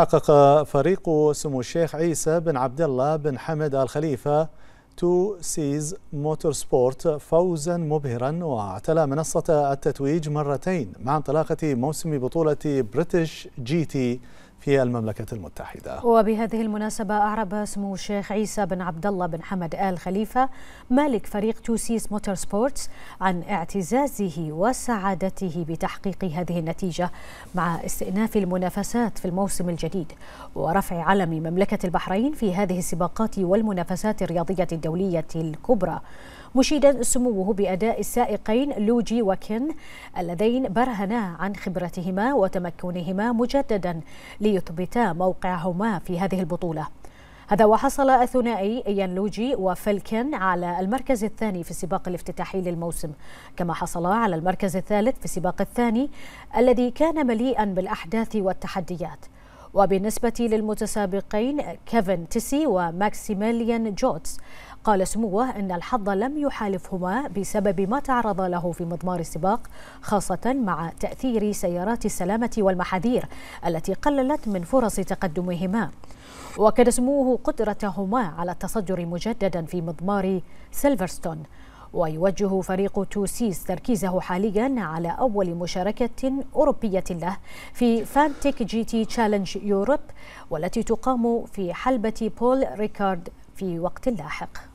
حقق فريق سمو الشيخ عيسى بن عبد الله بن حمد الخليفة تو سيز موتور سبورت فوزا مبهرا واعتلى منصة التتويج مرتين مع انطلاقة موسم بطولة بريتش جي تي في المملكة المتحدة وبهذه المناسبة أعرب سمو الشيخ عيسى بن عبد الله بن حمد آل خليفة مالك فريق توسيس موتور سبورتس عن اعتزازه وسعادته بتحقيق هذه النتيجة مع استئناف المنافسات في الموسم الجديد ورفع علم مملكة البحرين في هذه السباقات والمنافسات الرياضية الدولية الكبرى مشيدا سموه بأداء السائقين لوجي وكين اللذين برهنا عن خبرتهما وتمكنهما مجددا ليثبتا موقعهما في هذه البطولة هذا وحصل الثنائي ايان لوجي وفلكن على المركز الثاني في السباق الافتتاحي للموسم كما حصلا على المركز الثالث في السباق الثاني الذي كان مليئا بالاحداث والتحديات وبالنسبة للمتسابقين كيفن تيسي وماكسيميليان جوتس قال سموه أن الحظ لم يحالفهما بسبب ما تعرض له في مضمار السباق خاصة مع تأثير سيارات السلامة والمحاذير التي قللت من فرص تقدمهما وأكد سموه قدرتهما على التصدر مجددا في مضمار سيلفرستون ويوجه فريق توسيس تركيزه حاليا على أول مشاركة أوروبية له في فانتك جي تي تشالنج يوروب والتي تقام في حلبة بول ريكارد في وقت لاحق